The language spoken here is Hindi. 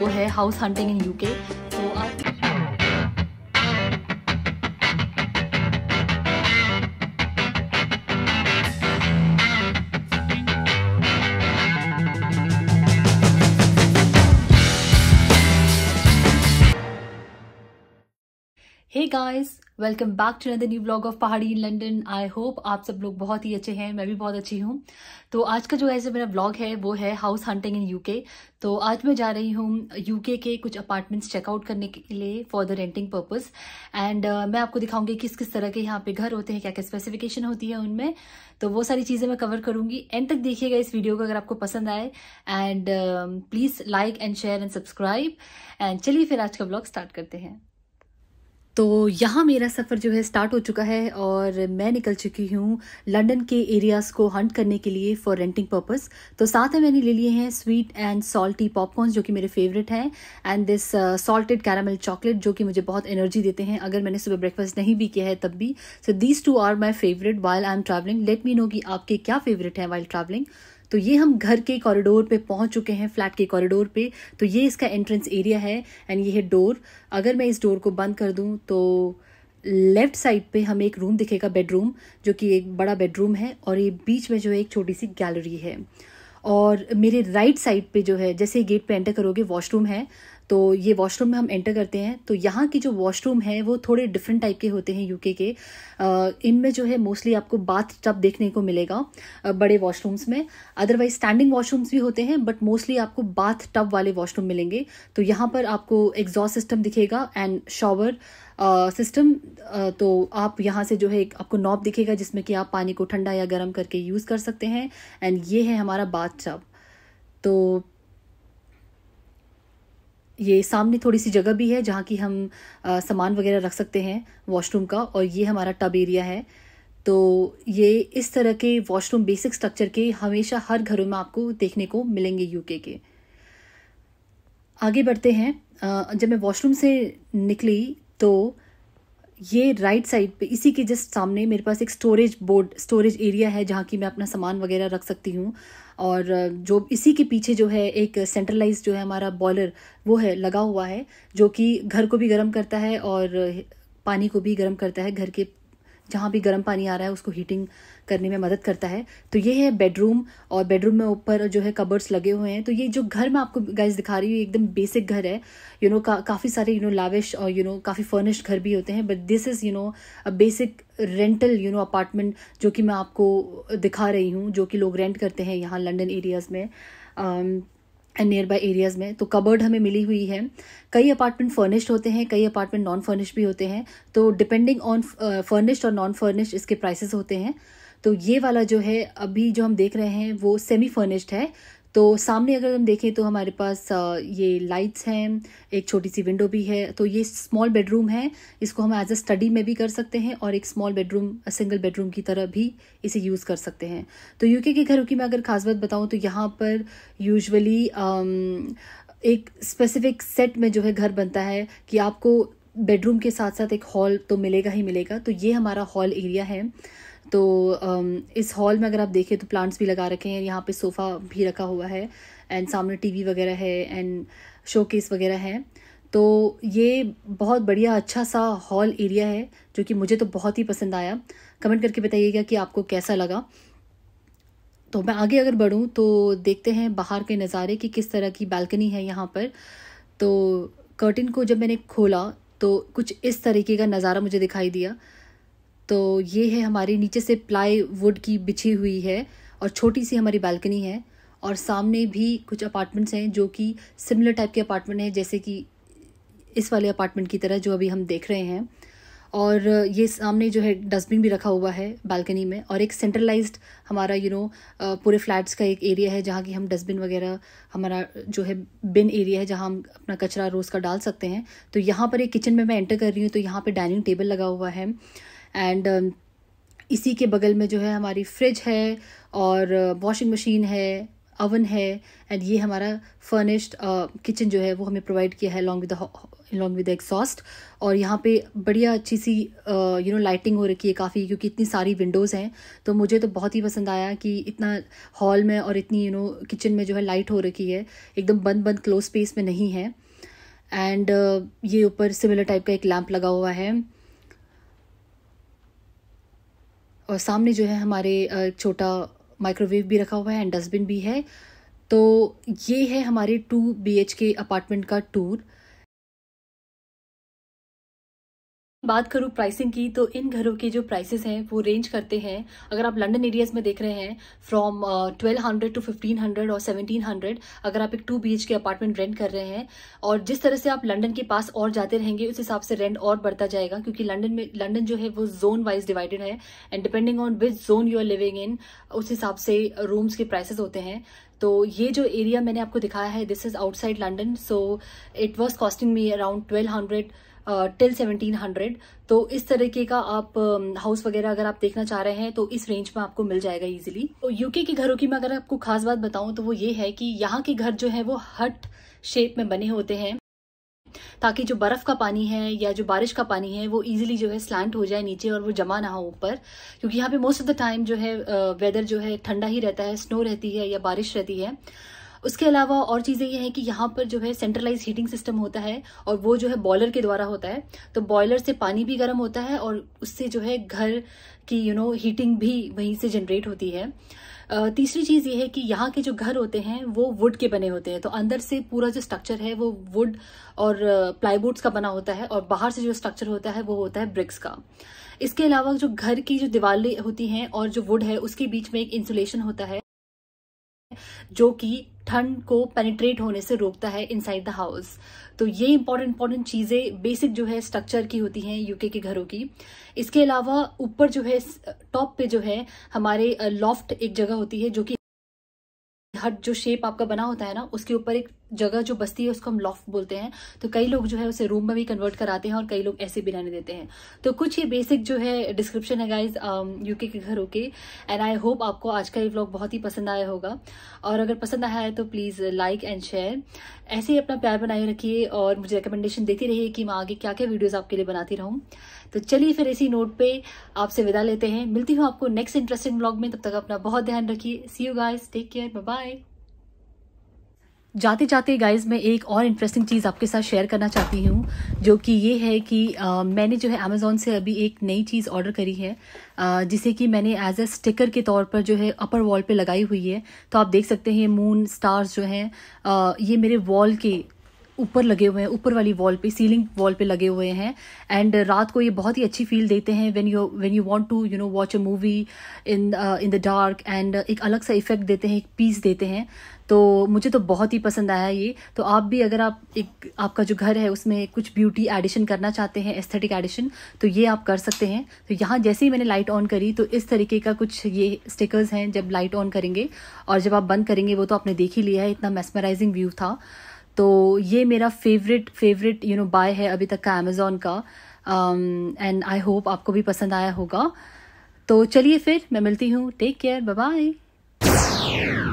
वो है हाउस हंटिंग इन यूके तो आप hey guys welcome back to another new blog of Pahadi in London I hope आप सब लोग बहुत ही अच्छे हैं मैं भी बहुत अच्छी हूँ तो आज का जो ऐसे मेरा ब्लॉग है वो है हाउस हंटिंग इन यूके तो आज मैं जा रही हूँ यूके के कुछ अपार्टमेंट्स चेकआउट करने के लिए for the renting purpose and मैं आपको दिखाऊंगी किस किस तरह के यहाँ पे घर होते हैं क्या क्या स्पेसिफिकेशन होती है उनमें तो वो सारी चीज़ें मैं कवर करूँगी एंड तक देखिएगा इस वीडियो को अगर आपको पसंद आए and please like and share and subscribe and चलिए फिर आज का ब्लॉग स्टार्ट करते हैं तो यहाँ मेरा सफ़र जो है स्टार्ट हो चुका है और मैं निकल चुकी हूँ लंदन के एरियाज़ को हंट करने के लिए फॉर रेंटिंग पर्पस तो साथ में मैंने ले लिए हैं स्वीट एंड सॉल्टी पॉपकॉर्न जो कि मेरे फेवरेट हैं and this salted caramel chocolate जो कि मुझे बहुत एनर्जी देते हैं अगर मैंने सुबह ब्रेकफास्ट नहीं भी किया है तब भी so these two are my favourite while I am travelling let me know कि आपके क्या फेवरेट हैं वाइल ट्रैवलिंग तो ये हम घर के कॉरिडोर पे पहुंच चुके हैं फ्लैट के कॉरिडोर पे तो ये इसका एंट्रेंस एरिया है एंड ये है डोर अगर मैं इस डोर को बंद कर दूँ तो लेफ्ट साइड पे हमें एक रूम दिखेगा बेडरूम जो कि एक बड़ा बेडरूम है और ये बीच में जो है एक छोटी सी गैलरी है और मेरे राइट साइड पे जो है जैसे गेट पे एंटर करोगे वॉशरूम है तो ये वॉशरूम में हम एंटर करते हैं तो यहाँ की जो वॉशरूम है वो थोड़े डिफरेंट टाइप के होते हैं यूके के इनमें जो है मोस्टली आपको बाथ टब देखने को मिलेगा बड़े वॉशरूम्स में अदरवाइज स्टैंडिंग वॉशरूम्स भी होते हैं बट मोस्टली आपको बाथ टब वाले वॉशरूम मिलेंगे तो यहाँ पर आपको एग्जॉस्ट सिस्टम दिखेगा एंड शॉवर सिस्टम तो आप यहाँ से जो है आपको नॉब दिखेगा जिसमें कि आप पानी को ठंडा या गर्म करके यूज़ कर सकते हैं एंड ये है हमारा बाथ टब तो ये सामने थोड़ी सी जगह भी है जहाँ की हम सामान वगैरह रख सकते हैं वॉशरूम का और ये हमारा टब एरिया है तो ये इस तरह के वॉशरूम बेसिक स्ट्रक्चर के हमेशा हर घरों में आपको देखने को मिलेंगे यूके के आगे बढ़ते हैं जब मैं वॉशरूम से निकली तो ये राइट साइड पे इसी के जस्ट सामने मेरे पास एक स्टोरेज बोर्ड स्टोरेज एरिया है जहाँ की मैं अपना सामान वगैरह रख सकती हूँ और जो इसी के पीछे जो है एक सेंट्रलाइज जो है हमारा बॉयलर वो है लगा हुआ है जो कि घर को भी गर्म करता है और पानी को भी गर्म करता है घर के जहाँ भी गर्म पानी आ रहा है उसको हीटिंग करने में मदद करता है तो ये है बेडरूम और बेडरूम में ऊपर जो है कबर्ड्स लगे हुए हैं तो ये जो घर मैं आपको गैस दिखा रही हूँ एकदम बेसिक घर है यू you नो know, का, काफ़ी सारे यू नो लाविश और यू नो काफ़ी फर्निश्ड घर भी होते हैं but this is you know a basic rental you know apartment जो कि मैं आपको दिखा रही हूँ जो कि लोग रेंट करते हैं यहाँ लंडन एरियाज़ में um, and nearby areas में तो कबर्ड हमें मिली हुई है कई अपार्टमेंट फर्निश्ड होते हैं कई अपार्टमेंट नॉन फर्निश्ड भी होते हैं तो डिपेंडिंग ऑन फर्निश्ड और नॉन फर्निश्ड इसके प्राइसेस होते हैं तो ये वाला जो है अभी जो हम देख रहे हैं वो सेमी फर्निश्ड है तो सामने अगर हम देखें तो हमारे पास ये लाइट्स हैं एक छोटी सी विंडो भी है तो ये स्मॉल बेडरूम है इसको हम एज अ स्टडी में भी कर सकते हैं और एक स्मॉल बेडरूम सिंगल बेडरूम की तरह भी इसे यूज़ कर सकते हैं तो यूके के घरों की मैं अगर खास बात बताऊँ तो यहाँ पर यूजली एक स्पेसिफिक सेट में जो है घर बनता है कि आपको बेडरूम के साथ साथ एक हॉल तो मिलेगा ही मिलेगा तो ये हमारा हॉल एरिया है तो इस हॉल में अगर आप देखें तो प्लांट्स भी लगा रखे हैं यहाँ पे सोफ़ा भी रखा हुआ है एंड सामने टीवी वगैरह है एंड शोकेस वगैरह है तो ये बहुत बढ़िया अच्छा सा हॉल एरिया है जो कि मुझे तो बहुत ही पसंद आया कमेंट करके बताइएगा कि आपको कैसा लगा तो मैं आगे अगर बढ़ूँ तो देखते हैं बाहर के नज़ारे की किस तरह की बालकनी है यहाँ पर तो कर्टिन को जब मैंने खोला तो कुछ इस तरीके का नज़ारा मुझे दिखाई दिया तो ये है हमारे नीचे से प्लाई वुड की बिछी हुई है और छोटी सी हमारी बालकनी है और सामने भी कुछ अपार्टमेंट्स हैं जो कि सिमिलर टाइप के अपार्टमेंट हैं जैसे कि इस वाले अपार्टमेंट की तरह जो अभी हम देख रहे हैं और ये सामने जो है डस्टबिन भी रखा हुआ है बालकनी में और एक सेंट्रलाइज्ड हमारा यू you नो know, पूरे फ्लैट्स का एक एरिया है जहाँ की हम डस्टबिन वगैरह हमारा जो है बिन एरिया है जहाँ हम अपना कचरा रोज़ का डाल सकते हैं तो यहाँ पर एक किचन में मैं एंटर कर रही हूँ तो यहाँ पर डाइनिंग टेबल लगा हुआ है एंड um, इसी के बगल में जो है हमारी फ्रिज है और वॉशिंग uh, मशीन है अवन है एंड ये हमारा फर्निश्ड किचन uh, जो है वो हमें प्रोवाइड किया है long with long with exhaust और यहाँ पे बढ़िया अच्छी सी यू नो लाइटिंग हो रखी है काफ़ी क्योंकि इतनी सारी विंडोज़ हैं तो मुझे तो बहुत ही पसंद आया कि इतना हॉल में और इतनी यू नो किचन में जो है लाइट हो रखी है एकदम बंद बंद क्लोज स्पेस में नहीं है एंड uh, ये ऊपर सिमिलर टाइप का एक लैम्प लगा हुआ है और सामने जो है हमारे छोटा माइक्रोवेव भी रखा हुआ है एंड डस्टबिन भी है तो ये है हमारे टू बी के अपार्टमेंट का टूर बात करूँ प्राइसिंग की तो इन घरों के जो प्राइसेस हैं वो रेंज करते हैं अगर आप लंदन एरियाज में देख रहे हैं from twelve hundred to fifteen hundred और सेवनटीन हंड्रेड अगर आप एक two B K apartment rent कर रहे हैं और जिस तरह से आप लंदन के पास और जाते रहेंगे उस हिसाब से रेंट और बढ़ता जाएगा क्योंकि लंडन में लंडन जो है वो जोन वाइज डिवाइडेड है and depending on which zone you are living in उस हिसाब से रूम्स के प्राइसेस होते हैं तो ये जो एरिया मैंने आपको दिखाया है this is outside London so it was costing me around twelve hundred till seventeen hundred तो इस तरीके का आप हाउस वगैरह अगर आप देखना चाह रहे हैं तो इस रेंज में आपको मिल जाएगा इजिली तो यूके के घरों की मैं अगर आपको खास बात बताऊं तो वो ये है कि यहाँ के घर जो है वो हट शेप में बने होते हैं ताकि जो बर्फ़ का पानी है या जो बारिश का पानी है वो इजीली जो है स्लैंट हो जाए नीचे और वो जमा ना हो ऊपर क्योंकि यहाँ पे मोस्ट ऑफ द टाइम जो है वेदर जो है ठंडा ही रहता है स्नो रहती है या बारिश रहती है उसके अलावा और चीज़ें ये हैं कि यहाँ पर जो है सेंट्रलाइज हीटिंग सिस्टम होता है और वो जो है बॉयलर के द्वारा होता है तो बॉयलर से पानी भी गर्म होता है और उससे जो है घर की यू नो हीटिंग भी वहीं से जनरेट होती है तीसरी चीज़ ये है कि यहाँ के जो घर होते हैं वो वुड के बने होते हैं तो अंदर से पूरा जो स्ट्रक्चर है वो वुड और प्लाईवुड्स का बना होता है और बाहर से जो स्ट्रक्चर होता है वो होता है ब्रिक्स का इसके अलावा जो घर की जो दीवारें होती हैं और जो वुड है उसके बीच में एक इंसुलेशन होता है जो कि ठंड को पेनिट्रेट होने से रोकता है इनसाइड द हाउस तो ये इंपॉर्टेंट इंपॉर्टेंट चीज़ें बेसिक जो है स्ट्रक्चर की होती हैं यूके के घरों की इसके अलावा ऊपर जो है टॉप पे जो है हमारे लॉफ्ट uh, एक जगह होती है जो कि हट जो शेप आपका बना होता है ना उसके ऊपर एक जगह जो बस्ती है उसको हम लॉफ्ट बोलते हैं तो कई लोग जो है उसे रूम में भी कन्वर्ट कराते हैं और कई लोग ऐसे भी रहने देते हैं तो कुछ ही बेसिक जो है डिस्क्रिप्शन है गाइज यूके um, के घरों के एंड आई होप आपको आज का ये व्लॉग बहुत ही पसंद आया होगा और अगर पसंद आया है तो प्लीज़ लाइक एंड शेयर ऐसे ही अपना प्यार बनाए रखिए और मुझे रिकमेंडेशन देती रहिए कि मैं आगे क्या क्या वीडियोज़ आपके लिए बनाती रहूँ तो चलिए फिर इसी नोट पर आपसे विदा लेते हैं मिलती हूँ आपको नेक्स्ट इंटरेस्टिंग ब्लॉग में तब तक अपना बहुत ध्यान रखिए see you guys take care bye जाते जाते गाइज मैं एक और इंटरेस्टिंग चीज़ आपके साथ शेयर करना चाहती हूँ जो कि ये है कि आ, मैंने जो है अमेज़ोन से अभी एक नई चीज़ ऑर्डर करी है आ, जिसे कि मैंने एज अ स्टिकर के तौर पर जो है अपर वॉल पे लगाई हुई है तो आप देख सकते हैं मून स्टार्स जो हैं ये मेरे वॉल के ऊपर लगे हुए हैं ऊपर वाली वॉल पे सीलिंग वॉल पे लगे हुए हैं एंड uh, रात को ये बहुत ही अच्छी फील देते हैं when you when you want to you know watch a movie in in the dark and एक अलग सा इफेक्ट देते हैं एक पीस देते हैं तो मुझे तो बहुत ही पसंद आया ये तो आप भी अगर आप एक आपका जो घर है उसमें कुछ ब्यूटी एडिशन करना चाहते हैं एस्थेटिक एडिशन तो ये आप कर सकते हैं तो यहाँ जैसे ही मैंने लाइट ऑन करी तो इस तरीके का कुछ ये स्टिकर्स हैं जब लाइट ऑन करेंगे और जब आप बंद करेंगे वो तो आपने देख ही लिया है इतना मेस्मराइजिंग व्यू था तो ये मेरा favourite favourite you know buy है अभी तक का अमेज़ोन का एंड आई होप आपको भी पसंद आया होगा तो चलिए फिर मैं मिलती हूँ टेक केयर बाय